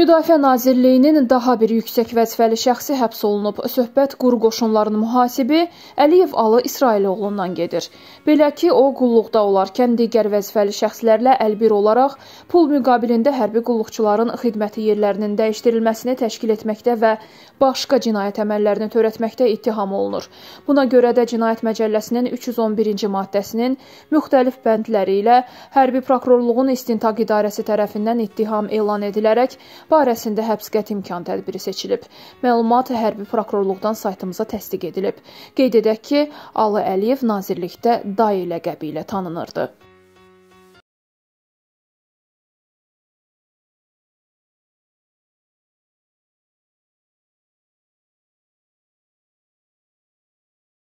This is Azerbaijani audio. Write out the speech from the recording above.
Müdafiə Nazirliyinin daha bir yüksək vəzifəli şəxsi həbs olunub. Söhbət quru qoşunlarının mühasibi Əliyev Alı İsrailoğlundan gedir. Belə ki, o qulluqda olarkən digər vəzifəli şəxslərlə əlbir olaraq pul müqabilində hərbi qulluqçuların xidməti yerlərinin dəyişdirilməsini təşkil etməkdə və başqa cinayət əməllərini törətməkdə ittiham olunur. Buna görə də Cinayət Məcəlləsinin 311-ci maddəsinin müxtəlif bəndləri ilə hərbi prokurorluğun istintaq idarəsi tərəfindən ittiham elan edilərək barəsində həbs qəti imkan tədbiri seçilib. Məlumat hərbi prokurorluqdan saytımıza təsdiq edilib. Qeyd edək ki, Alı Əliyev nazirlikdə dayı ləqəbi ilə tanınırdı.